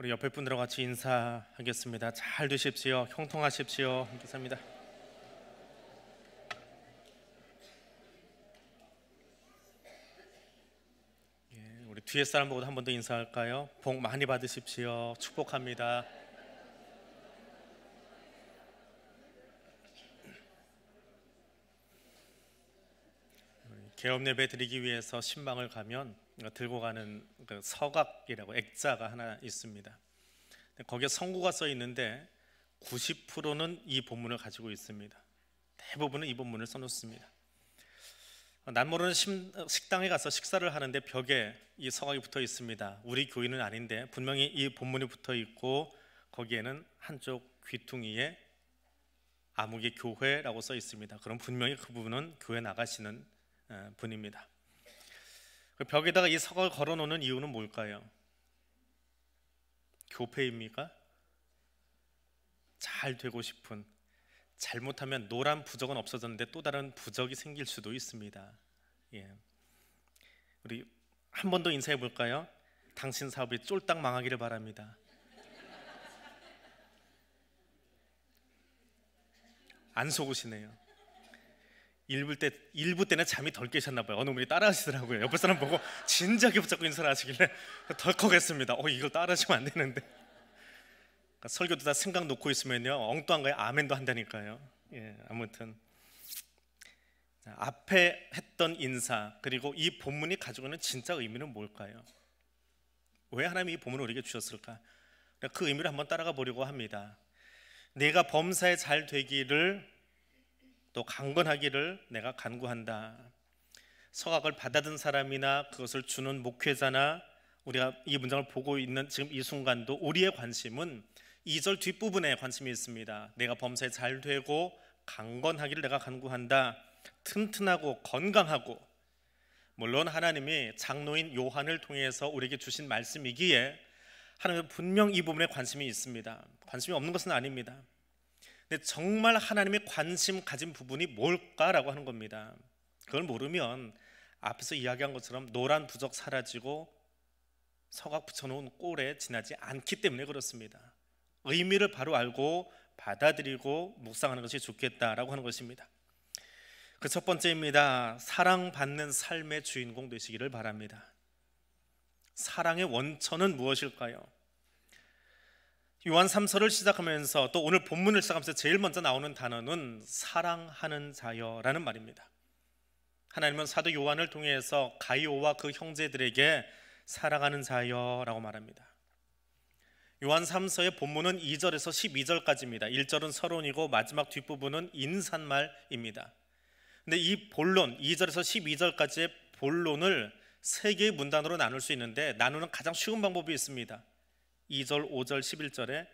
우리 옆에 분들과 같이 인사하겠습니다. 잘 되십시오. 형통하십시오. 감사합니다. 예, 뒤에 사람 보고 한번 더 인사할까요? 복 많이 받으십시오. 축복합니다. 개업 예배 드리기 위해서 신방을 가면 그러니까 들고 가는 그 서각이라고 액자가 하나 있습니다. 거기에 성구가 써 있는데 90%는 이 본문을 가지고 있습니다. 대부분은 이 본문을 써놓습니다. 난 모르는 식당에 가서 식사를 하는데 벽에 이 서각이 붙어 있습니다. 우리 교인은 아닌데 분명히 이 본문이 붙어 있고 거기에는 한쪽 귀퉁이에 암흑의 교회라고 써 있습니다. 그럼 분명히 그 부분은 교회 나가시는 어, 분입니다. 그 벽에다가 이 석을 걸어놓는 이유는 뭘까요? 교패입니까? 잘 되고 싶은 잘못하면 노란 부적은 없어졌는데 또 다른 부적이 생길 수도 있습니다. 예. 우리 한 번 더 인사해 볼까요? 당신 사업이 쫄딱 망하기를 바랍니다. 안 속으시네요. 일부 때 일부 때는 잠이 덜 깨셨나 봐요. 어느 분이 따라하시더라고요. 옆에 사람 보고 진작에 붙잡고 인사를 하시길래 덜컥 했습니다. 어 이거 따라하시면 안 되는데. 그러니까 설교도 다 생각 놓고 있으면요 엉뚱한 거에 아멘도 한다니까요. 예, 아무튼 앞에 했던 인사 그리고 이 본문이 가지고 있는 진짜 의미는 뭘까요? 왜 하나님이 이 본문을 우리에게 주셨을까? 그러니까 그 의미를 한번 따라가 보려고 합니다. 내가 범사에 잘 되기를 또 강건하기를 내가 간구한다. 서각을 받아든 사람이나 그것을 주는 목회자나 우리가 이 문장을 보고 있는 지금 이 순간도 우리의 관심은 2절 뒷부분에 관심이 있습니다. 내가 범사에 잘 되고 강건하기를 내가 간구한다. 튼튼하고 건강하고 물론 하나님이 장로인 요한을 통해서 우리에게 주신 말씀이기에 하나님은 분명 이 부분에 관심이 있습니다. 관심이 없는 것은 아닙니다. 근데 정말 하나님의 관심 가진 부분이 뭘까라고 하는 겁니다. 그걸 모르면 앞에서 이야기한 것처럼 노란 부적 사라지고 서각 붙여놓은 꼴에 지나지 않기 때문에 그렇습니다. 의미를 바로 알고 받아들이고 묵상하는 것이 좋겠다라고 하는 것입니다. 그 첫 번째입니다. 사랑받는 삶의 주인공 되시기를 바랍니다. 사랑의 원천은 무엇일까요? 요한 삼서를 시작하면서 또 오늘 본문을 시작하면서 제일 먼저 나오는 단어는 사랑하는 자여라는 말입니다. 하나님은 사도 요한을 통해서 가이오와 그 형제들에게 사랑하는 자여라고 말합니다. 요한 삼서의 본문은 2절에서 12절까지입니다. 1절은 서론이고 마지막 뒷부분은 인사말입니다. 근데 이 본론 2절에서 12절까지의 본론을 세 개의 문단으로 나눌 수 있는데 나누는 가장 쉬운 방법이 있습니다. 2절, 5절, 11절에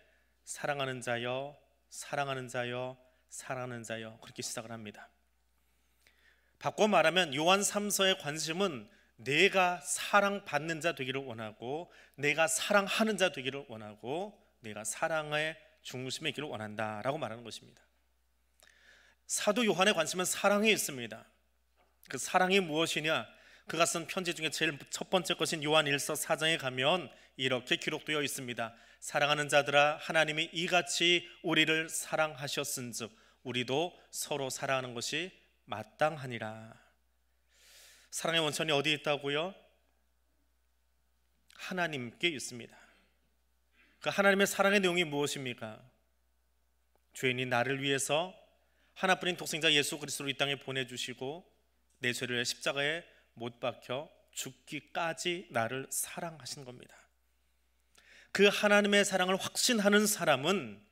사랑하는 자여, 사랑하는 자여, 사랑하는 자여 그렇게 시작을 합니다. 바꿔 말하면 요한 3서의 관심은 내가 사랑받는 자 되기를 원하고 내가 사랑하는 자 되기를 원하고 내가 사랑의 중심에 있기를 원한다라고 말하는 것입니다. 사도 요한의 관심은 사랑에 있습니다. 그 사랑이 무엇이냐? 그가 쓴 편지 중에 제일 첫 번째 것인 요한 1서 4장에 가면 이렇게 기록되어 있습니다. 사랑하는 자들아 하나님이 이같이 우리를 사랑하셨은즉 우리도 서로 사랑하는 것이 마땅하니라. 사랑의 원천이 어디 있다고요? 하나님께 있습니다. 그 하나님의 사랑의 내용이 무엇입니까? 죄인이 나를 위해서 하나뿐인 독생자 예수 그리스도를 이 땅에 보내주시고 내 죄를 십자가에 못 박혀 죽기까지 나를 사랑하신 겁니다. 그 하나님의 사랑을 확신하는 사람은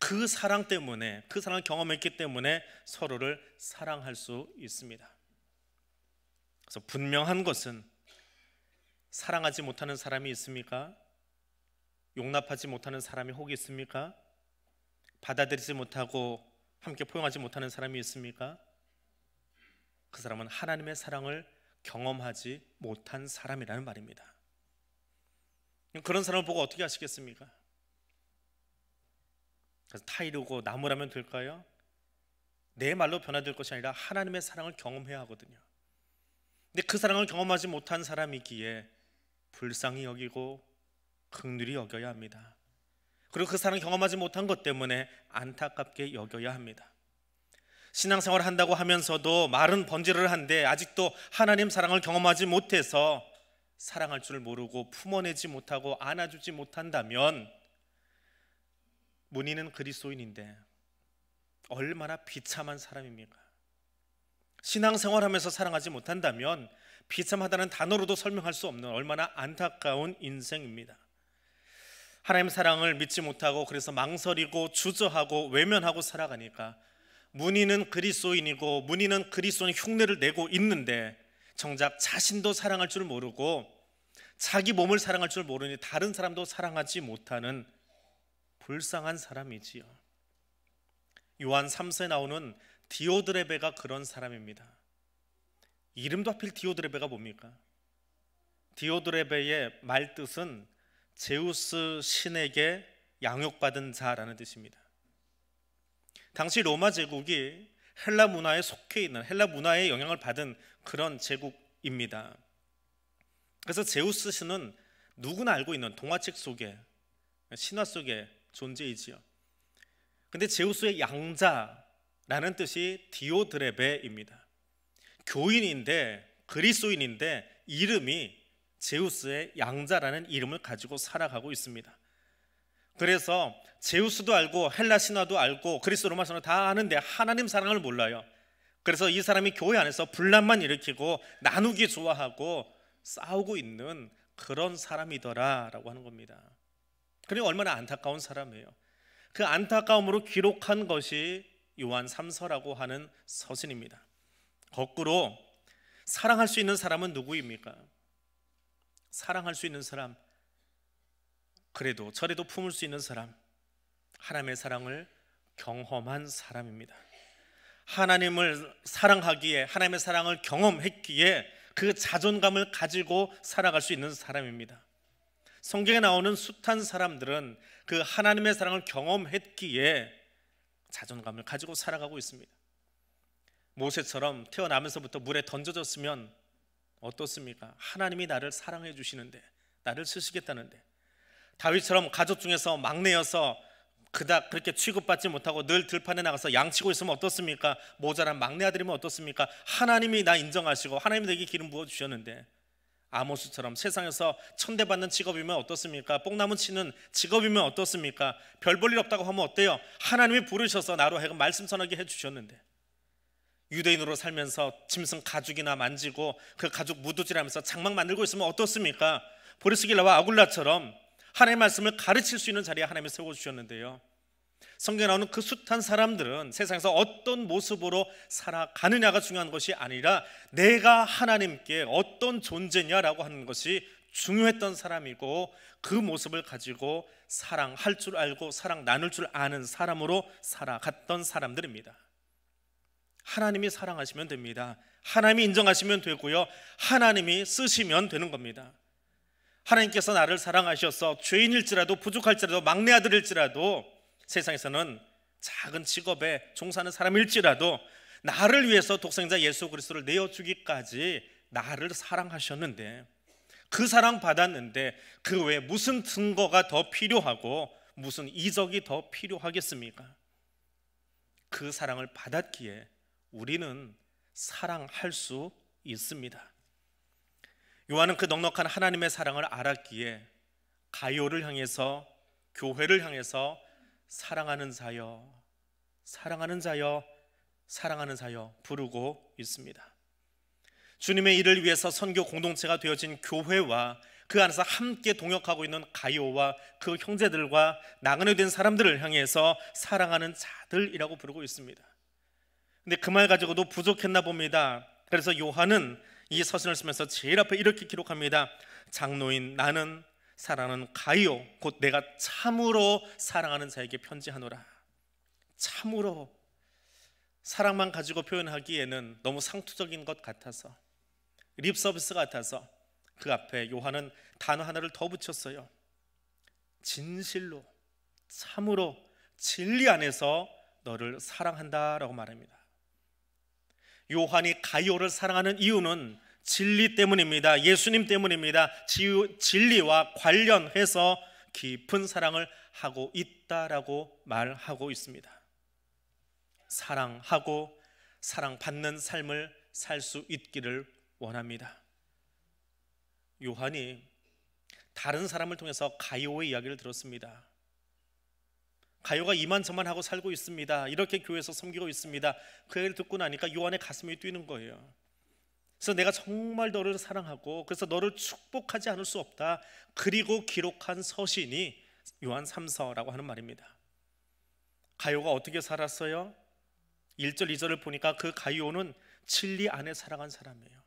그 사랑 때문에 그 사랑을 경험했기 때문에 서로를 사랑할 수 있습니다. 그래서 분명한 것은 사랑하지 못하는 사람이 있습니까? 용납하지 못하는 사람이 혹 있습니까? 받아들이지 못하고 함께 포용하지 못하는 사람이 있습니까? 그 사람은 하나님의 사랑을 경험하지 못한 사람이라는 말입니다. 그런 사람을 보고 어떻게 하시겠습니까? 그래서 타이르고 나무라면 될까요? 내 말로 변화될 것이 아니라 하나님의 사랑을 경험해야 하거든요. 근데 그 사랑을 경험하지 못한 사람이기에 불쌍히 여기고 극률이 여겨야 합니다. 그리고 그 사랑을 경험하지 못한 것 때문에 안타깝게 여겨야 합니다. 신앙생활 한다고 하면서도 말은 번지를 한데 아직도 하나님 사랑을 경험하지 못해서 사랑할 줄 모르고 품어내지 못하고 안아주지 못한다면 문인은 그리스도인인데 얼마나 비참한 사람입니까? 신앙생활하면서 사랑하지 못한다면 비참하다는 단어로도 설명할 수 없는 얼마나 안타까운 인생입니다. 하나님 사랑을 믿지 못하고 그래서 망설이고 주저하고 외면하고 살아가니까 문인은 그리스도인이고 문인은 그리스도인 흉내를 내고 있는데 정작 자신도 사랑할 줄 모르고 자기 몸을 사랑할 줄 모르니 다른 사람도 사랑하지 못하는 불쌍한 사람이지요. 요한 3서에 나오는 디오드레베가 그런 사람입니다. 이름도 하필 디오드레베가 뭡니까? 디오드레베의 말 뜻은 제우스 신에게 양육받은 자라는 뜻입니다. 당시 로마 제국이 헬라 문화에 속해 있는 헬라 문화의 영향을 받은 그런 제국입니다. 그래서 제우스 신은 누구나 알고 있는 동화책 속에 신화 속에 존재이지요. 근데 제우스의 양자라는 뜻이 디오드레베입니다. 교인인데 그리스도인인데 이름이 제우스의 양자라는 이름을 가지고 살아가고 있습니다. 그래서 제우스도 알고 헬라 신화도 알고 그리스 로마 신화 다 아는데 하나님 사랑을 몰라요. 그래서 이 사람이 교회 안에서 분란만 일으키고 나누기 좋아하고 싸우고 있는 그런 사람이더라라고 하는 겁니다. 그리고 얼마나 안타까운 사람이에요. 그 안타까움으로 기록한 것이 요한 3서라고 하는 서신입니다. 거꾸로 사랑할 수 있는 사람은 누구입니까? 사랑할 수 있는 사람 그래도 저래도 품을 수 있는 사람 하나님의 사랑을 경험한 사람입니다. 하나님을 사랑하기에 하나님의 사랑을 경험했기에 그 자존감을 가지고 살아갈 수 있는 사람입니다. 성경에 나오는 숱한 사람들은 그 하나님의 사랑을 경험했기에 자존감을 가지고 살아가고 있습니다. 모세처럼 태어나면서부터 물에 던져졌으면 어떻습니까? 하나님이 나를 사랑해 주시는데 나를 쓰시겠다는데 다윗처럼 가족 중에서 막내여서 그닥 그렇게 취급받지 못하고 늘 들판에 나가서 양치고 있으면 어떻습니까? 모자란 막내 아들이면 어떻습니까? 하나님이 나 인정하시고 하나님이 내게 기름 부어 주셨는데 아모스처럼 세상에서 천대받는 직업이면 어떻습니까? 뽕나무 치는 직업이면 어떻습니까? 별 볼일 없다고 하면 어때요? 하나님이 부르셔서 나로 하여금 말씀 전하게 해 주셨는데 유대인으로 살면서 짐승 가죽이나 만지고 그 가죽 무두질하면서 장막 만들고 있으면 어떻습니까? 보리스길라와 아굴라처럼 하나님의 말씀을 가르칠 수 있는 자리에 하나님이 세워주셨는데요. 성경에 나오는 그 숱한 사람들은 세상에서 어떤 모습으로 살아가느냐가 중요한 것이 아니라 내가 하나님께 어떤 존재냐라고 하는 것이 중요했던 사람이고 그 모습을 가지고 사랑할 줄 알고 사랑 나눌 줄 아는 사람으로 살아갔던 사람들입니다. 하나님이 사랑하시면 됩니다. 하나님이 인정하시면 되고요. 하나님이 쓰시면 되는 겁니다. 하나님께서 나를 사랑하셔서 죄인일지라도 부족할지라도 막내 아들일지라도 세상에서는 작은 직업에 종사하는 사람일지라도 나를 위해서 독생자 예수 그리스도를 내어 주기까지 나를 사랑하셨는데 그 사랑 받았는데 그 외에 무슨 증거가 더 필요하고 무슨 이적이 더 필요하겠습니까? 그 사랑을 받았기에 우리는 사랑할 수 있습니다. 요한은 그 넉넉한 하나님의 사랑을 알았기에 가요를 향해서 교회를 향해서 사랑하는 자여 사랑하는 자여 사랑하는 자여 부르고 있습니다. 주님의 일을 위해서 선교 공동체가 되어진 교회와 그 안에서 함께 동역하고 있는 가요와 그 형제들과 나그네 된 사람들을 향해서 사랑하는 자들이라고 부르고 있습니다. 근데 그 말 가지고도 부족했나 봅니다. 그래서 요한은 이 서신을 쓰면서 제일 앞에 이렇게 기록합니다. 장로인 나는 사랑하는 가이오 곧 내가 참으로 사랑하는 자에게 편지하노라. 참으로 사랑만 가지고 표현하기에는 너무 상투적인 것 같아서 립서비스 같아서 그 앞에 요한은 단어 하나를 더 붙였어요. 진실로 참으로 진리 안에서 너를 사랑한다라고 말합니다. 요한이 가요를 사랑하는 이유는 진리 때문입니다. 예수님 때문입니다. 진리와 관련해서 깊은 사랑을 하고 있다라고 말하고 있습니다. 사랑하고 사랑받는 삶을 살 수 있기를 원합니다. 요한이 다른 사람을 통해서 가이의 이야기를 들었습니다. 가요가 이만저만 하고 살고 있습니다. 이렇게 교회에서 섬기고 있습니다. 그 얘기를 듣고 나니까 요한의 가슴이 뛰는 거예요. 그래서 내가 정말 너를 사랑하고 그래서 너를 축복하지 않을 수 없다. 그리고 기록한 서신이 요한 3서라고 하는 말입니다. 가요가 어떻게 살았어요? 1절 2절을 보니까 그 가요는 진리 안에 살아간 사람이에요.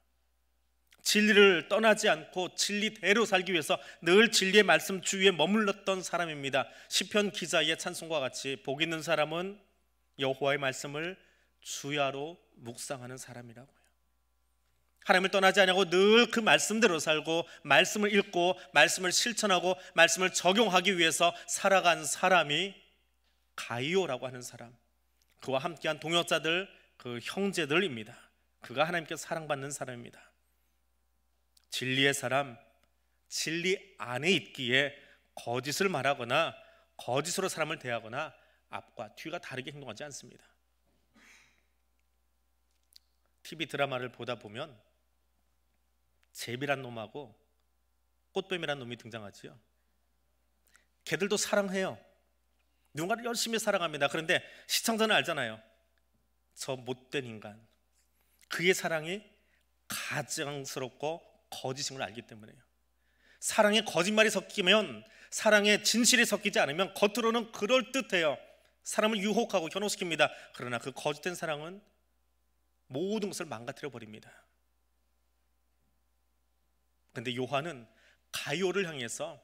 진리를 떠나지 않고 진리대로 살기 위해서 늘 진리의 말씀 주위에 머물렀던 사람입니다. 시편 기자의 찬송과 같이 복 있는 사람은 여호와의 말씀을 주야로 묵상하는 사람이라고요. 하나님을 떠나지 않냐고 늘 그 말씀대로 살고 말씀을 읽고 말씀을 실천하고 말씀을 적용하기 위해서 살아간 사람이 가이오라고 하는 사람. 그와 함께한 동역자들, 그 형제들입니다. 그가 하나님께 사랑받는 사람입니다. 진리의 사람, 진리 안에 있기에 거짓을 말하거나 거짓으로 사람을 대하거나 앞과 뒤가 다르게 행동하지 않습니다. TV 드라마를 보다 보면 제비란 놈하고 꽃뱀이란 놈이 등장하지요. 걔들도 사랑해요. 누군가를 열심히 사랑합니다. 그런데 시청자는 알잖아요. 저 못된 인간. 그의 사랑이 가증스럽고 거짓인 걸 알기 때문에요. 사랑에 거짓말이 섞이면 사랑에 진실이 섞이지 않으면 겉으로는 그럴듯해요. 사람을 유혹하고 현혹시킵니다. 그러나 그 거짓된 사랑은 모든 것을 망가뜨려 버립니다. 근데 요한은 가요를 향해서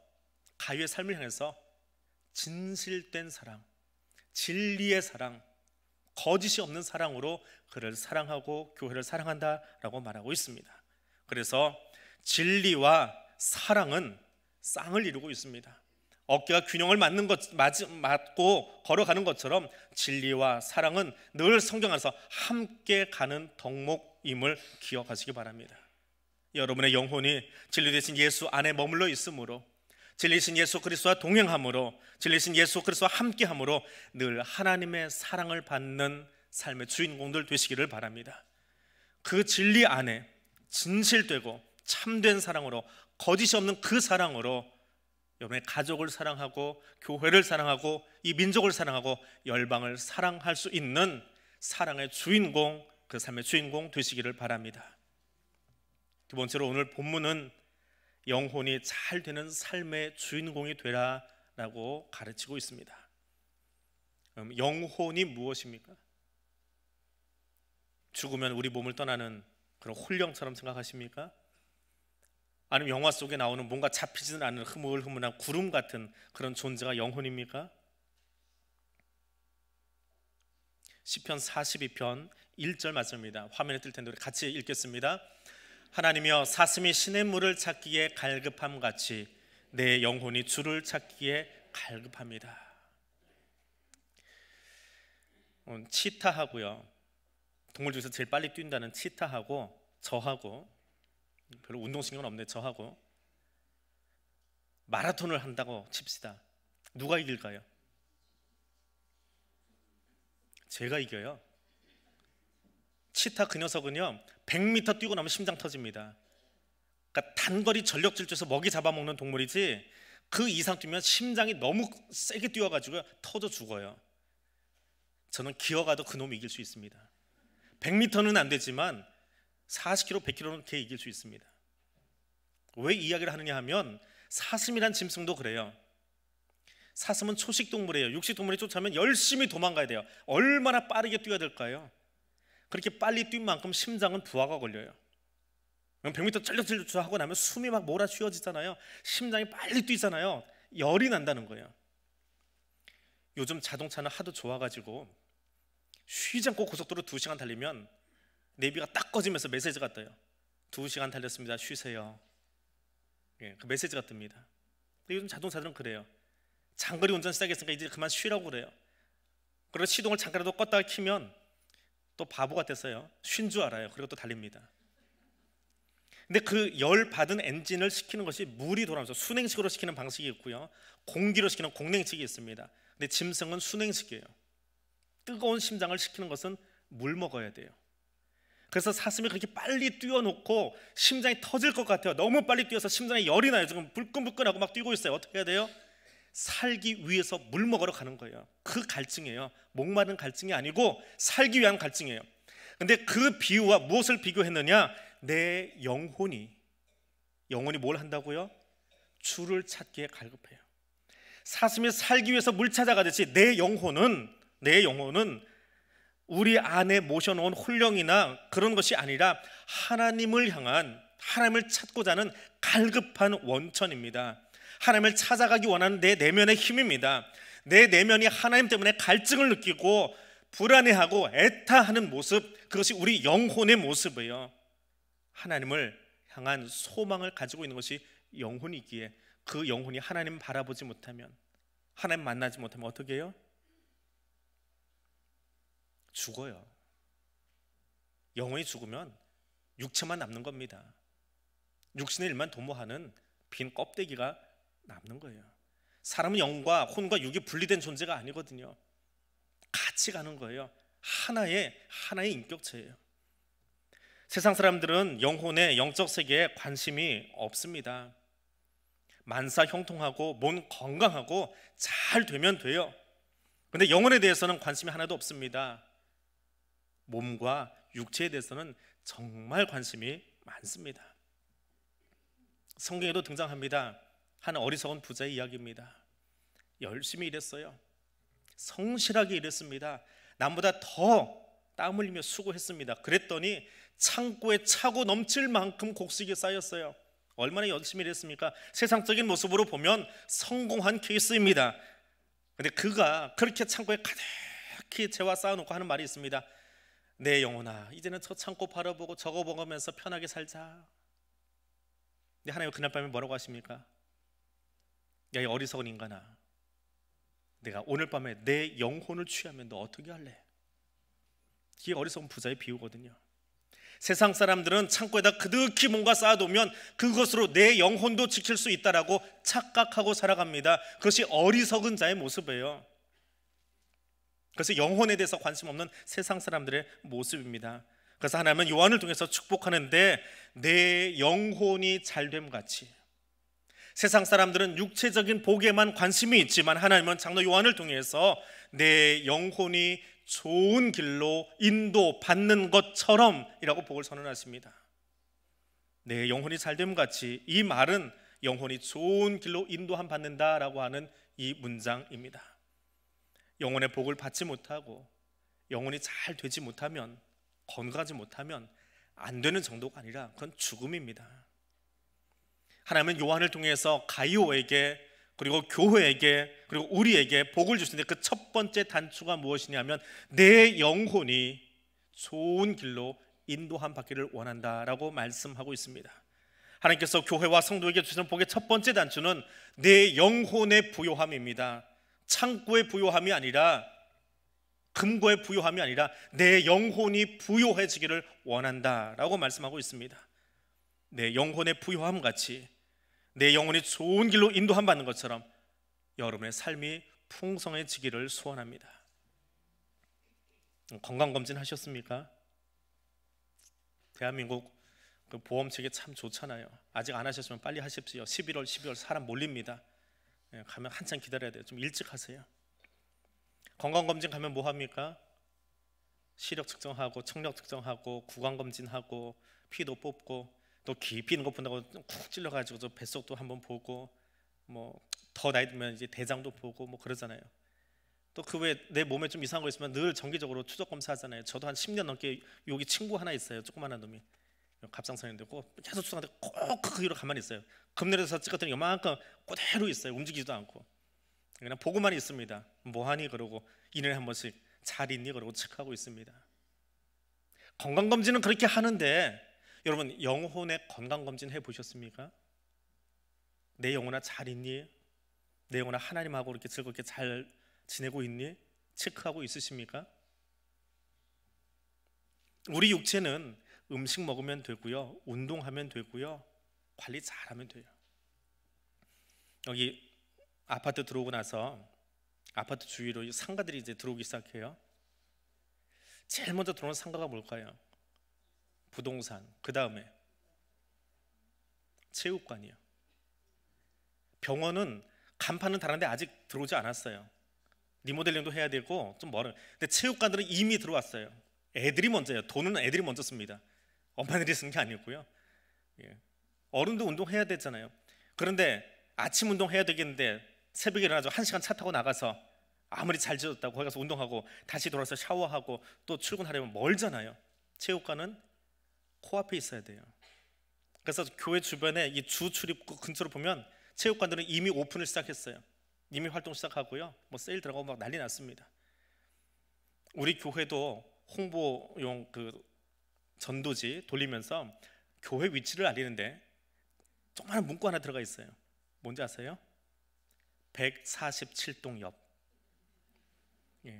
가요의 삶을 향해서 진실된 사랑, 진리의 사랑, 거짓이 없는 사랑으로 그를 사랑하고 교회를 사랑한다라고 말하고 있습니다. 그래서 진리와 사랑은 쌍을 이루고 있습니다. 어깨가 균형을 맞는 것, 맞고 걸어가는 것처럼 진리와 사랑은 늘 성경 안에서 함께 가는 덕목임을 기억하시기 바랍니다. 여러분의 영혼이 진리 되신 예수 안에 머물러 있으므로 진리신 예수 그리스도와 동행함으로 진리신 예수 그리스도와 함께함으로 늘 하나님의 사랑을 받는 삶의 주인공들 되시기를 바랍니다. 그 진리 안에 진실되고 참된 사랑으로 거짓이 없는 그 사랑으로 여러분의 가족을 사랑하고 교회를 사랑하고 이 민족을 사랑하고 열방을 사랑할 수 있는 사랑의 주인공 그 삶의 주인공 되시기를 바랍니다. 두 번째로 오늘 본문은 영혼이 잘 되는 삶의 주인공이 되라라고 가르치고 있습니다. 영혼이 무엇입니까? 죽으면 우리 몸을 떠나는 그런 홀령처럼 생각하십니까? 아니면 영화 속에 나오는 뭔가 잡히지는 않은 흐물흐물한 구름 같은 그런 존재가 영혼입니까? 시편 42편 1절 말씀입니다. 화면에 뜰 텐데 우리 같이 읽겠습니다. 하나님여 사슴이 신의 물을 찾기에 갈급함 같이 내 영혼이 주를 찾기에 갈급합니다. 음, 치타하고요. 동물 중에서 제일 빨리 뛴다는 치타하고 저하고 별로 운동신경 은 없네 저하고 마라톤을 한다고 칩시다. 누가 이길까요? 제가 이겨요. 치타 그 녀석은요 100m 뛰고 나면 심장 터집니다. 그러니까 단거리 전력 질주에서 먹이 잡아먹는 동물이지 그 이상 뛰면 심장이 너무 세게 뛰어가지고 터져 죽어요. 저는 기어가도 그 놈이 이길 수 있습니다. 100m는 안 되지만 40kg, 100kg는 개 이길 수 있습니다. 왜 이야기를 하느냐 하면 사슴이란 짐승도 그래요. 사슴은 초식 동물이에요. 육식 동물이 쫓아면 열심히 도망가야 돼요. 얼마나 빠르게 뛰어야 될까요? 그렇게 빨리 뛴 만큼 심장은 부하가 걸려요. 100m 쩔려쩔려 하고 나면 숨이 막 몰아쉬어지잖아요. 심장이 빨리 뛰잖아요. 열이 난다는 거예요. 요즘 자동차는 하도 좋아가지고 쉬지 않고 고속도로 2시간 달리면 내비가 딱 꺼지면서 메시지가 떠요. 두 시간 달렸습니다. 쉬세요. 예, 그 메시지가 뜹니다. 근데 요즘 자동차들은 그래요. 장거리 운전 시작했으니까 이제 그만 쉬라고 그래요. 그리고 시동을 잠깐이라도 껐다 키면 또 바보 가됐어요쉰 줄 알아요. 그리고 또 달립니다. 근데 그 열 받은 엔진을 시키는 것이 물이 돌아면서 순행식으로 시키는 방식이 있고요. 공기로 시키는 공냉식이 있습니다. 근데 짐승은 순행식이에요. 뜨거운 심장을 시키는 것은 물 먹어야 돼요. 그래서 사슴이 그렇게 빨리 뛰어놓고 심장이 터질 것 같아요. 너무 빨리 뛰어서 심장이 열이 나요. 지금 불끈불끈하고 막 뛰고 있어요. 어떻게 해야 돼요? 살기 위해서 물 먹으러 가는 거예요. 그 갈증이에요. 목마른 갈증이 아니고 살기 위한 갈증이에요. 근데 그 비유와 무엇을 비교했느냐? 내 영혼이 영혼이 뭘 한다고요? 줄을 찾기에 갈급해요. 사슴이 살기 위해서 물 찾아가듯이 내 영혼은 내 영혼은 우리 안에 모셔놓은 혼령이나 그런 것이 아니라 하나님을 향한 하나님을 찾고자 하는 갈급한 원천입니다. 하나님을 찾아가기 원하는 내 내면의 힘입니다. 내 내면이 하나님 때문에 갈증을 느끼고 불안해하고 애타하는 모습 그것이 우리 영혼의 모습이에요. 하나님을 향한 소망을 가지고 있는 것이 영혼이기에 그 영혼이 하나님 바라보지 못하면 하나님 만나지 못하면 어떻게 해요? 죽어요. 영혼이 죽으면 육체만 남는 겁니다. 육신의 일만 도모하는 빈 껍데기가 남는 거예요. 사람은 영과 혼과 육이 분리된 존재가 아니거든요. 같이 가는 거예요. 하나의 하나의 인격체예요. 세상 사람들은 영혼의 영적 세계에 관심이 없습니다. 만사 형통하고 몸 건강하고 잘 되면 돼요. 근데 영혼에 대해서는 관심이 하나도 없습니다. 몸과 육체에 대해서는 정말 관심이 많습니다. 성경에도 등장합니다. 한 어리석은 부자의 이야기입니다. 열심히 일했어요. 성실하게 일했습니다. 남보다 더 땀 흘리며 수고했습니다. 그랬더니 창고에 차고 넘칠 만큼 곡식이 쌓였어요. 얼마나 열심히 일했습니까? 세상적인 모습으로 보면 성공한 케이스입니다. 근데 그가 그렇게 창고에 가득히 재화 쌓아놓고 하는 말이 있습니다. 내 영혼아 이제는 저 창고 바라보고 저거 먹으면서 편하게 살자 근데 하나님 그날 밤에 뭐라고 하십니까? 야 이 어리석은 인간아 내가 오늘 밤에 내 영혼을 취하면 너 어떻게 할래? 이게 어리석은 부자의 비유거든요 세상 사람들은 창고에다 그득히 뭔가 쌓아두면 그것으로 내 영혼도 지킬 수 있다라고 착각하고 살아갑니다 그것이 어리석은 자의 모습이에요 그래서 영혼에 대해서 관심 없는 세상 사람들의 모습입니다. 그래서 하나님은 요한을 통해서 축복하는데 내 영혼이 잘됨 같이 세상 사람들은 육체적인 복에만 관심이 있지만 하나님은 장로 요한을 통해서 내 영혼이 좋은 길로 인도받는 것처럼이라고 복을 선언하십니다. 내 영혼이 잘됨 같이 이 말은 영혼이 좋은 길로 인도함 받는다라고 하는 이 문장입니다. 영혼의 복을 받지 못하고 영혼이 잘 되지 못하면 건강하지 못하면 안 되는 정도가 아니라 그건 죽음입니다. 하나님은 요한을 통해서 가이오에게 그리고 교회에게 그리고 우리에게 복을 주시는데 그 첫 번째 단추가 무엇이냐면 내 영혼이 좋은 길로 인도함 받기를 원한다라고 말씀하고 있습니다. 하나님께서 교회와 성도에게 주시는 복의 첫 번째 단추는 내 영혼의 부요함입니다. 창고의 부요함이 아니라 금고의 부요함이 아니라 내 영혼이 부요해지기를 원한다라고 말씀하고 있습니다. 내 영혼의 부요함 같이 내 영혼이 좋은 길로 인도함 받는 것처럼 여러분의 삶이 풍성해지기를 소원합니다. 건강 검진 하셨습니까? 대한민국 그 보험책이 참 좋잖아요. 아직 안 하셨으면 빨리 하십시오. 11월, 12월 사람 몰립니다. 예, 가면 한참 기다려야 돼요. 좀 일찍 하세요. 건강검진 가면 뭐 합니까? 시력 측정하고 청력 측정하고 구강 검진하고 피도 뽑고 또 깊이 있는 것 본다고 쿡 찔러 가지고 저 뱃속도 한번 보고 뭐 더 나이 들면 이제 대장도 보고 뭐 그러잖아요. 또 그 외에 내 몸에 좀 이상한 거 있으면 늘 정기적으로 추적 검사하잖아요. 저도 한 10년 넘게 여기 친구 하나 있어요. 조그만한 놈이. 갑상선인데 꼭 계속 수상한데 꼭 그기로 가만히 있어요. 금내에서 찍었더니 요만큼 그대로 있어요. 움직이지도 않고 그냥 보고만 있습니다. 뭐하니 그러고 이년에한 번씩 잘 있니 그러고 체크하고 있습니다. 건강 검진은 그렇게 하는데 여러분 영혼의 건강 검진 해 보셨습니까? 내 영혼아 잘 있니? 내 영혼아 하나님하고 이렇게 즐겁게 잘 지내고 있니? 체크하고 있으십니까? 우리 육체는 음식 먹으면 되고요. 운동하면 되고요. 관리 잘하면 돼요. 여기 아파트 들어오고 나서 아파트 주위로 상가들이 이제 들어오기 시작해요. 제일 먼저 들어오는 상가가 뭘까요? 부동산. 그 다음에 체육관이요. 병원은 간판은 다른데 아직 들어오지 않았어요. 리모델링도 해야 되고 좀 멀어요. 근데 체육관들은 이미 들어왔어요. 애들이 먼저예요. 돈은 애들이 먼저 씁니다. 엄마들이 쓴 게 아니고요. 예. 어른도 운동해야 되잖아요. 그런데 아침 운동해야 되겠는데 새벽에 일어나서 한 시간 차 타고 나가서 아무리 잘 지었다고 거기 가서 운동하고 다시 돌아서 샤워하고 또 출근하려면 멀잖아요. 체육관은 코앞에 있어야 돼요. 그래서 교회 주변에 이 주 출입구 그 근처로 보면 체육관들은 이미 오픈을 시작했어요. 이미 활동 시작하고요. 뭐 세일 들어가고 막 난리 났습니다. 우리 교회도 홍보용 그 전도지 돌리면서 교회 위치를 알리는데 조그마한 문구 하나 들어가 있어요. 뭔지 아세요? 147동 옆. 예,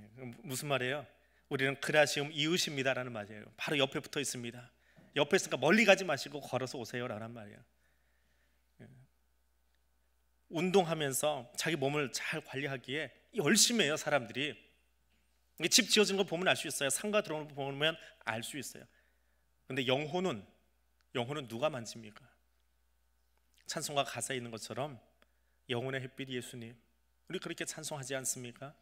무슨 말이에요? 우리는 그라시움 이웃입니다라는 말이에요. 바로 옆에 붙어 있습니다. 옆에 있으니까 멀리 가지 마시고 걸어서 오세요라는 말이에요. 예. 운동하면서 자기 몸을 잘 관리하기에 열심히 해요 사람들이. 집 지어진 거 보면 알 수 있어요. 상가 들어오는 거 보면 알 수 있어요. 근데 영혼은 영혼은 누가 만집니까? 찬송가 가사에 있는 것처럼 영혼의 햇빛 예수님 우리 그렇게 찬송하지 않습니까?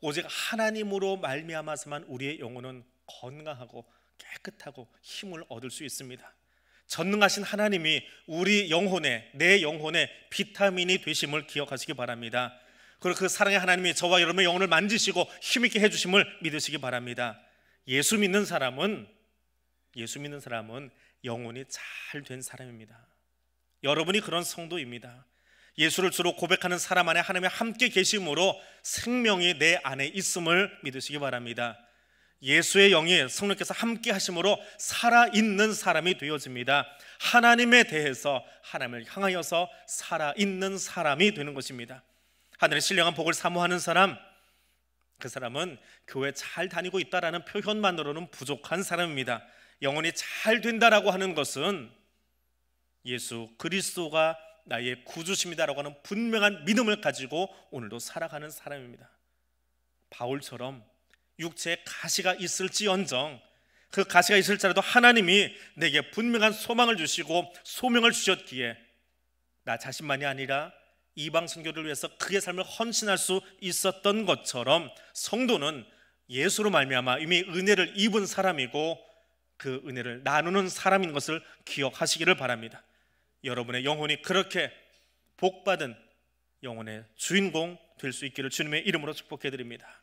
오직 하나님으로 말미암아서만 우리의 영혼은 건강하고 깨끗하고 힘을 얻을 수 있습니다. 전능하신 하나님이 우리 영혼에 내 영혼에 비타민이 되심을 기억하시기 바랍니다. 그리고 그 사랑의 하나님이 저와 여러분의 영혼을 만지시고 힘있게 해주심을 믿으시기 바랍니다. 예수 믿는 사람은 예수 믿는 사람은 영혼이 잘 된 사람입니다. 여러분이 그런 성도입니다. 예수를 주로 고백하는 사람 안에 하나님이 함께 계심으로 생명이 내 안에 있음을 믿으시기 바랍니다. 예수의 영이 성령께서 함께 하심으로 살아 있는 사람이 되어집니다. 하나님에 대해서 하나님을 향하여서 살아 있는 사람이 되는 것입니다. 하늘의 신령한 복을 사모하는 사람 그 사람은 교회 잘 다니고 있다라는 표현만으로는 부족한 사람입니다. 영원히잘 된다라고 하는 것은 예수 그리스도가 나의 구주심이다라고 하는 분명한 믿음을 가지고 오늘도 살아가는 사람입니다. 바울처럼 육체에 가시가 있을지언정 그 가시가 있을지라도 하나님이 내게 분명한 소망을 주시고 소명을 주셨기에 나 자신만이 아니라 이방 선교를 위해서 그의 삶을 헌신할 수 있었던 것처럼 성도는 예수로 말미암아 이미 은혜를 입은 사람이고 그 은혜를 나누는 사람인 것을 기억하시기를 바랍니다. 여러분의 영혼이 그렇게 복받은 영혼의 주인공 될 수 있기를 주님의 이름으로 축복해 드립니다.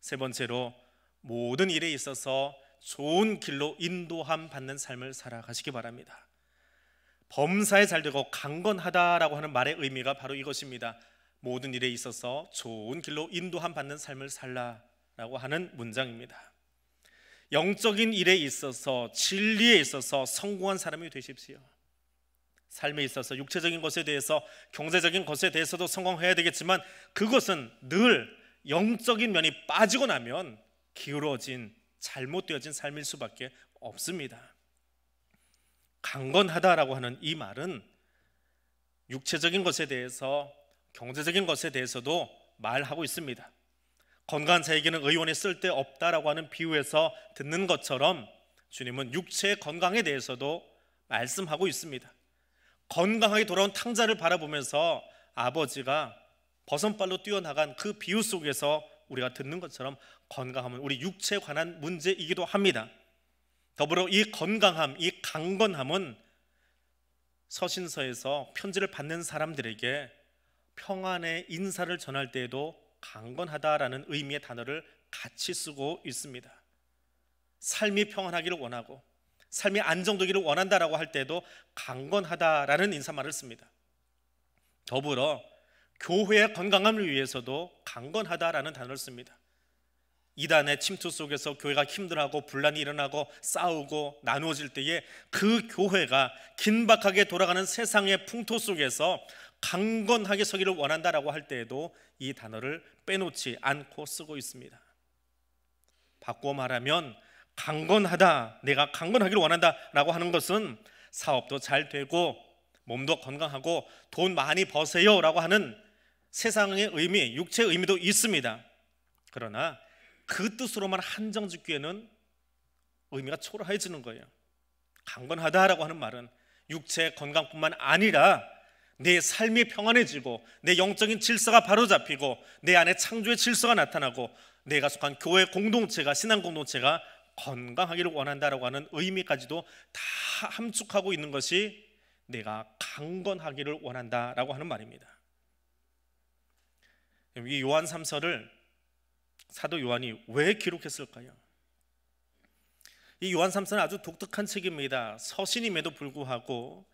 세 번째로 모든 일에 있어서 좋은 길로 인도함 받는 삶을 살아가시기 바랍니다. 범사에 잘 되고 강건하다라고 하는 말의 의미가 바로 이것입니다. 모든 일에 있어서 좋은 길로 인도함 받는 삶을 살라라고 하는 문장입니다. 영적인 일에 있어서 진리에 있어서 성공한 사람이 되십시오. 삶에 있어서 육체적인 것에 대해서 경제적인 것에 대해서도 성공해야 되겠지만 그것은 늘 영적인 면이 빠지고 나면 기울어진 잘못되어진 삶일 수밖에 없습니다. 강건하다라고 하는 이 말은 육체적인 것에 대해서 경제적인 것에 대해서도 말하고 있습니다. 건강자에게는 의원이 쓸데없다라고 하는 비유에서 듣는 것처럼 주님은 육체의 건강에 대해서도 말씀하고 있습니다. 건강하게 돌아온 탕자를 바라보면서 아버지가 버선발로 뛰어나간 그 비유 속에서 우리가 듣는 것처럼 건강함은 우리 육체에 관한 문제이기도 합니다. 더불어 이 건강함, 이 강건함은 서신서에서 편지를 받는 사람들에게 평안의 인사를 전할 때에도 강건하다라는 의미의 단어를 같이 쓰고 있습니다. 삶이 평안하기를 원하고 삶이 안정되기를 원한다라고 할 때도 강건하다라는 인사말을 씁니다. 더불어 교회의 건강함을 위해서도 강건하다라는 단어를 씁니다. 이단의 침투 속에서 교회가 힘들하고 분란이 일어나고 싸우고 나누어질 때에 그 교회가 긴박하게 돌아가는 세상의 풍토 속에서 강건하게 서기를 원한다라고 할 때에도 이 단어를 빼놓지 않고 쓰고 있습니다. 바꾸어 말하면 강건하다, 내가 강건하기를 원한다라고 하는 것은 사업도 잘 되고 몸도 건강하고 돈 많이 버세요라고 하는 세상의 의미, 육체의 의미도 있습니다. 그러나 그 뜻으로만 한정 짓기에는 의미가 초라해지는 거예요. 강건하다라고 하는 말은 육체 건강뿐만 아니라 내 삶이 평안해지고 내 영적인 질서가 바로잡히고 내 안에 창조의 질서가 나타나고 내가 속한 교회 공동체가 신앙 공동체가 건강하기를 원한다라고 하는 의미까지도 다 함축하고 있는 것이 내가 강건하기를 원한다라고 하는 말입니다. 이 요한 3서를 사도 요한이 왜 기록했을까요? 이 요한 3서는 아주 독특한 책입니다. 서신임에도 불구하고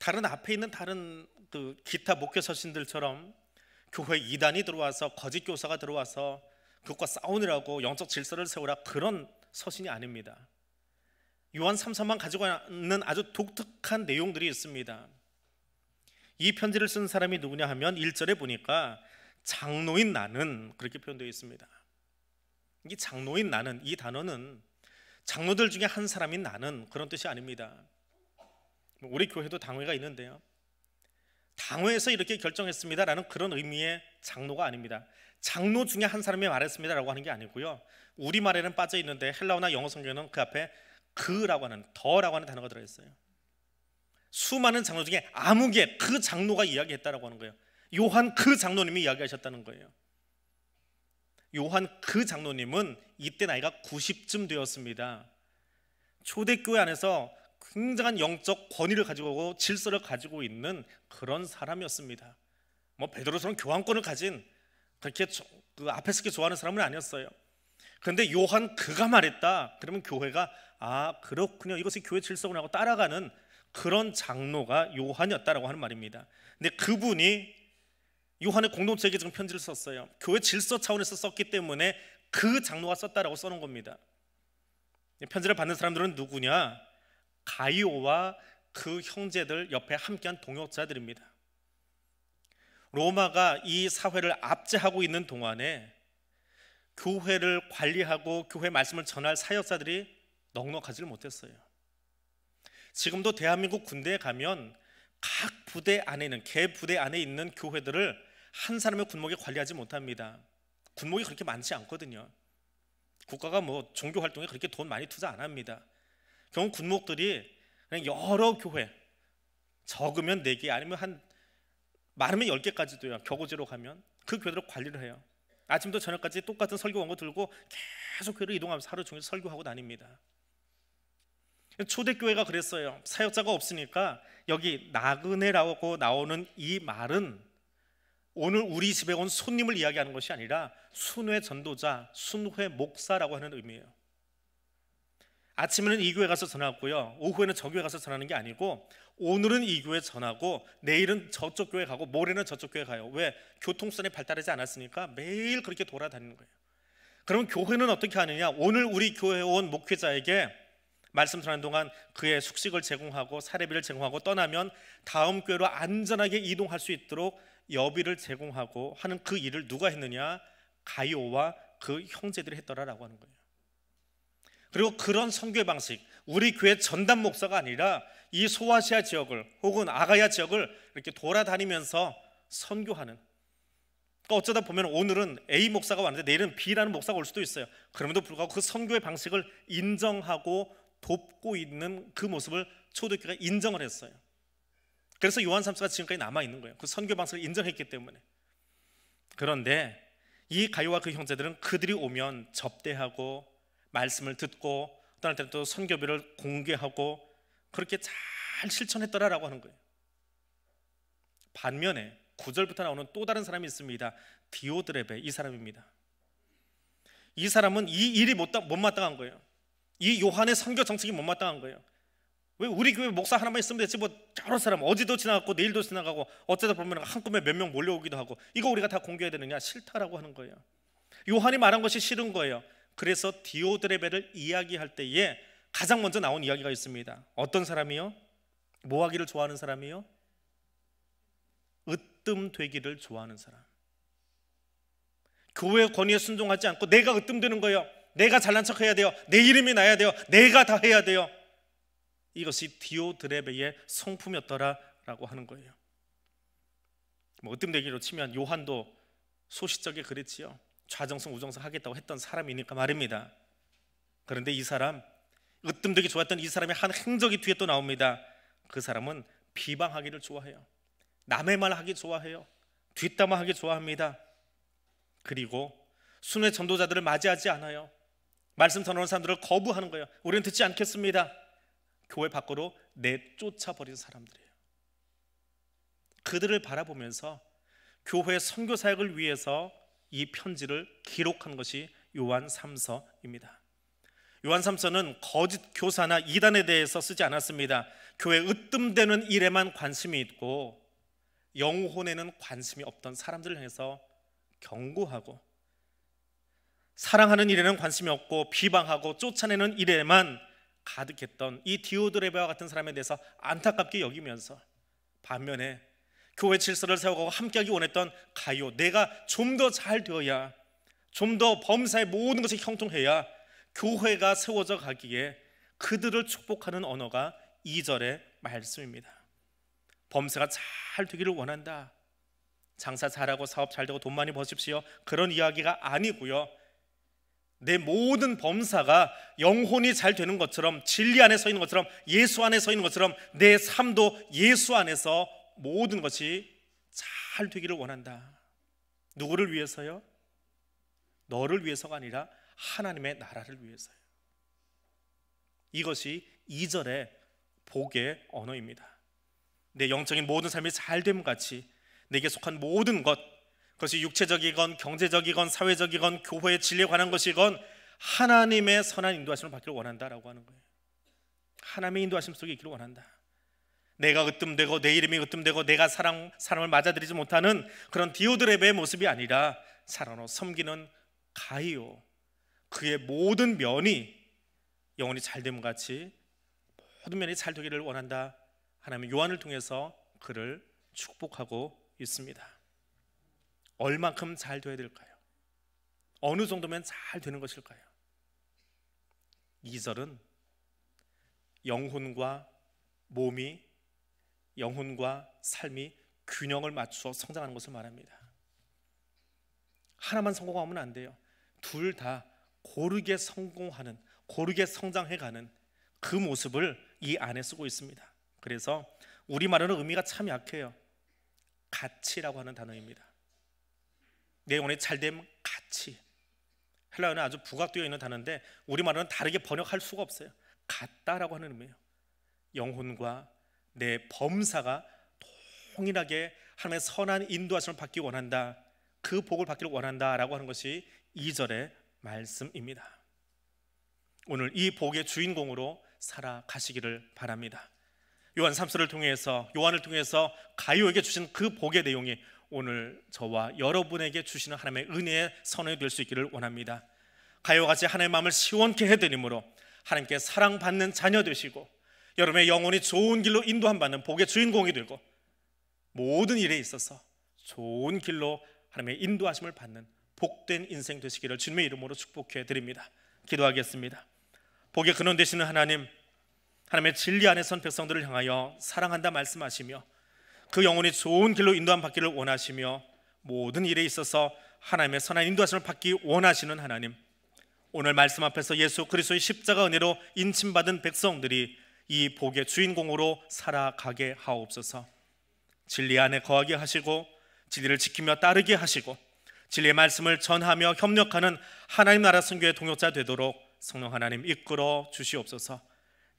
다른 앞에 있는 다른 그 기타 목회 서신들처럼 교회 이단이 들어와서 거짓 교사가 들어와서 그것과 싸우느라고 영적 질서를 세우라 그런 서신이 아닙니다. 요한 3서만 가지고 있는 아주 독특한 내용들이 있습니다. 이 편지를 쓴 사람이 누구냐 하면 1절에 보니까 장로인 나는 그렇게 표현되어 있습니다. 이 장로인 나는 이 단어는 장로들 중에 한 사람인 나는 그런 뜻이 아닙니다. 우리 교회도 당회가 있는데요. 당회에서 이렇게 결정했습니다라는 그런 의미의 장로가 아닙니다. 장로 중에 한 사람이 말했습니다라고 하는 게 아니고요. 우리 말에는 빠져 있는데 헬라어나 영어 성경에는 그 앞에 그라고 하는 더라고 하는 단어가 들어 있어요. 수많은 장로 중에 아무개 그 장로가 이야기했다라고 하는 거예요. 요한 그 장로님이 이야기하셨다는 거예요. 요한 그 장로님은 이때 나이가 90쯤 되었습니다. 초대교회 안에서 굉장한 영적 권위를 가지고 있고 질서를 가지고 있는 그런 사람이었습니다. 뭐 베드로처럼 교환권을 가진 그렇게 그 앞에 서게 좋아하는 사람은 아니었어요. 그런데 요한 그가 말했다. 그러면 교회가 아 그렇군요. 이것이 교회 질서구나 하고 따라가는 그런 장로가 요한이었다라고 하는 말입니다. 근데 그분이 요한의 공동체에게 지금 편지를 썼어요. 교회 질서 차원에서 썼기 때문에 그 장로가 썼다라고 써놓은 겁니다. 편지를 받는 사람들은 누구냐? 가이오와 그 형제들 옆에 함께한 동역자들입니다. 로마가 이 사회를 압제하고 있는 동안에 교회를 관리하고 교회 말씀을 전할 사역자들이 넉넉하지를 못했어요. 지금도 대한민국 군대에 가면 각 부대 안에 있는 개 부대 안에 있는 교회들을 한 사람의 군목이 관리하지 못합니다. 군목이 그렇게 많지 않거든요. 국가가 뭐 종교 활동에 그렇게 돈 많이 투자 안 합니다. 결국 군목들이 그냥 여러 교회 적으면 네 개 아니면 한 많으면 10개까지도요. 격오지로 가면 그 교회로 관리를 해요. 아침부터 저녁까지 똑같은 설교 원고 들고 계속 교회로 이동하면서 하루 종일 설교하고 다닙니다. 초대교회가 그랬어요. 사역자가 없으니까 여기 나그네라고 나오는 이 말은 오늘 우리 집에 온 손님을 이야기하는 것이 아니라 순회 전도자, 순회 목사라고 하는 의미예요. 아침에는 이 교회 가서 전화했고요. 오후에는 저 교회 가서 전하는 게 아니고 오늘은 이 교회 전하고 내일은 저쪽 교회 가고 모레는 저쪽 교회 가요. 왜? 교통선이 발달하지 않았으니까 매일 그렇게 돌아다니는 거예요. 그럼 교회는 어떻게 하느냐? 오늘 우리 교회 온 목회자에게 말씀 전하는 동안 그의 숙식을 제공하고 사례비를 제공하고 떠나면 다음 교회로 안전하게 이동할 수 있도록 여비를 제공하고 하는 그 일을 누가 했느냐? 가이오와 그 형제들이 했더라라고 하는 거예요. 그리고 그런 선교 의 방식, 우리 교회 전담 목사가 아니라 이 소아시아 지역을 혹은 아가야 지역을 이렇게 돌아다니면서 선교하는 그러니까 어쩌다 보면 오늘은 A 목사가 왔는데 내일은 B라는 목사가 올 수도 있어요. 그럼에도 불구하고 그 선교의 방식을 인정하고 돕고 있는 그 모습을 초대교가 인정을 했어요. 그래서 요한 삼서가 지금까지 남아 있는 거예요. 그 선교 방식을 인정했기 때문에. 그런데 이 가요와 그 형제들은 그들이 오면 접대하고 말씀을 듣고 어떤 때는 또 선교비를 공개하고 그렇게 잘 실천했더라라고 하는 거예요. 반면에 구절부터 나오는 또 다른 사람이 있습니다. 디오드레베 이 사람입니다. 이 사람은 이 일이 못마땅한 거예요. 이 요한의 선교 정책이 못마땅한 거예요. 왜 우리 교회 목사 하나만 있으면 되지 뭐 여러 사람 어제도 지나갔고 내일도 지나가고 어쩌다 보면 한꺼번에 몇 명 몰려오기도 하고 이거 우리가 다 공개해야 되느냐 싫다라고 하는 거예요. 요한이 말한 것이 싫은 거예요. 그래서 디오드레베를 이야기할 때에 가장 먼저 나온 이야기가 있습니다. 어떤 사람이요? 뭐 하기를 좋아하는 사람이요? 으뜸되기를 좋아하는 사람. 교회 권위에 순종하지 않고 내가 으뜸되는 거예요. 내가 잘난 척 해야 돼요. 내 이름이 나야 돼요. 내가 다 해야 돼요. 이것이 디오드레베의 성품이었더라라고 하는 거예요. 뭐 으뜸되기로 치면 요한도 소시적에 그랬지요. 좌정성 우정성 하겠다고 했던 사람이니까 말입니다. 그런데 이 사람 으뜸되게 좋았던 이 사람의 한 행적이 뒤에 또 나옵니다. 그 사람은 비방하기를 좋아해요. 남의 말 하기 좋아해요. 뒷담화하기 좋아합니다. 그리고 순회 전도자들을 맞이하지 않아요. 말씀 전하는 사람들을 거부하는 거예요. 우리는 듣지 않겠습니다. 교회 밖으로 내쫓아 버린 사람들이에요. 그들을 바라보면서 교회 선교 사역을 위해서 이 편지를 기록한 것이 요한 3서입니다. 요한 3서는 거짓 교사나 이단에 대해서 쓰지 않았습니다. 교회 으뜸되는 일에만 관심이 있고 영혼에는 관심이 없던 사람들을 향해서 경고하고 사랑하는 일에는 관심이 없고 비방하고 쫓아내는 일에만 가득했던 이 디오드레바와 같은 사람에 대해서 안타깝게 여기면서 반면에 교회 질서를 세우고 함께하기 원했던 가요. 내가 좀 더 잘 되어야, 좀 더 범사의 모든 것이 형통해야 교회가 세워져 가기에 그들을 축복하는 언어가 2절의 말씀입니다. 범사가잘 되기를 원한다. 장사 잘하고 사업 잘 되고 돈 많이 버십시오. 그런 이야기가 아니고요. 내 모든 범사가 영혼이 잘 되는 것처럼 진리 안에 서 있는 것처럼 예수 안에 서 있는 것처럼 내 삶도 예수 안에서 모든 것이 잘 되기를 원한다. 누구를 위해서요? 너를 위해서가 아니라 하나님의 나라를 위해서요. 이것이 2절의 복의 언어입니다. 내 영적인 모든 삶이 잘됨 같이 내게 속한 모든 것 그것이 육체적이건 경제적이건 사회적이건 교회의 진리에 관한 것이건 하나님의 선한 인도하심을 받기를 원한다라고 하는 거예요. 하나님의 인도하심 속에 있기를 원한다. 내가 으뜸되고 내 이름이 으뜸되고 내가 사람, 사람을 맞아들이지 못하는 그런 디오드레베의 모습이 아니라 사랑으로 섬기는 가이오 그의 모든 면이 영원히 잘됨 같이 모든 면이 잘 되기를 원한다 하나님 요한을 통해서 그를 축복하고 있습니다 얼만큼 잘 돼야 될까요? 어느 정도면 잘 되는 것일까요? 2절은 영혼과 몸이 영혼과 삶이 균형을 맞추어 성장하는 것을 말합니다. 하나만 성공하면 안 돼요. 둘 다 고르게 성공하는, 고르게 성장해가는 그 모습을 이 안에 쓰고 있습니다. 그래서 우리말에는 의미가 참 약해요. 가치라고 하는 단어입니다. 내 영혼이 잘됨 가치. 헬라어는 아주 부각되어 있는 단어인데 우리말로는 다르게 번역할 수가 없어요. 같다라고 하는 의미예요. 영혼과 내 범사가 동일하게 하나님의 선한 인도하심을 받기 원한다. 그 복을 받기를 원한다라고 하는 것이 2절의 말씀입니다. 오늘 이 복의 주인공으로 살아가시기를 바랍니다. 요한 3서를 통해서 요한을 통해서 가요에게 주신 그 복의 내용이 오늘 저와 여러분에게 주시는 하나님의 은혜의 선언이 될수 있기를 원합니다. 가요같이 하나님의 마음을 시원케 해드림으로 하나님께 사랑받는 자녀 되시고 여러분의 영혼이 좋은 길로 인도함 받는 복의 주인공이 되고 모든 일에 있어서 좋은 길로 하나님의 인도하심을 받는 복된 인생 되시기를 주님의 이름으로 축복해 드립니다. 기도하겠습니다. 복의 근원 되시는 하나님, 하나님의 진리 안에 선 백성들을 향하여 사랑한다 말씀하시며 그 영혼이 좋은 길로 인도함 받기를 원하시며 모든 일에 있어서 하나님의 선한 인도하심을 받기 원하시는 하나님. 오늘 말씀 앞에서 예수 그리스도의 십자가 은혜로 인침받은 백성들이 이 복의 주인공으로 살아가게 하옵소서. 진리 안에 거하게 하시고 진리를 지키며 따르게 하시고 진리의 말씀을 전하며 협력하는 하나님 나라 선교의 동역자 되도록 성령 하나님 이끌어 주시옵소서.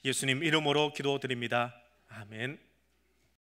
예수님 이름으로 기도드립니다. 아멘.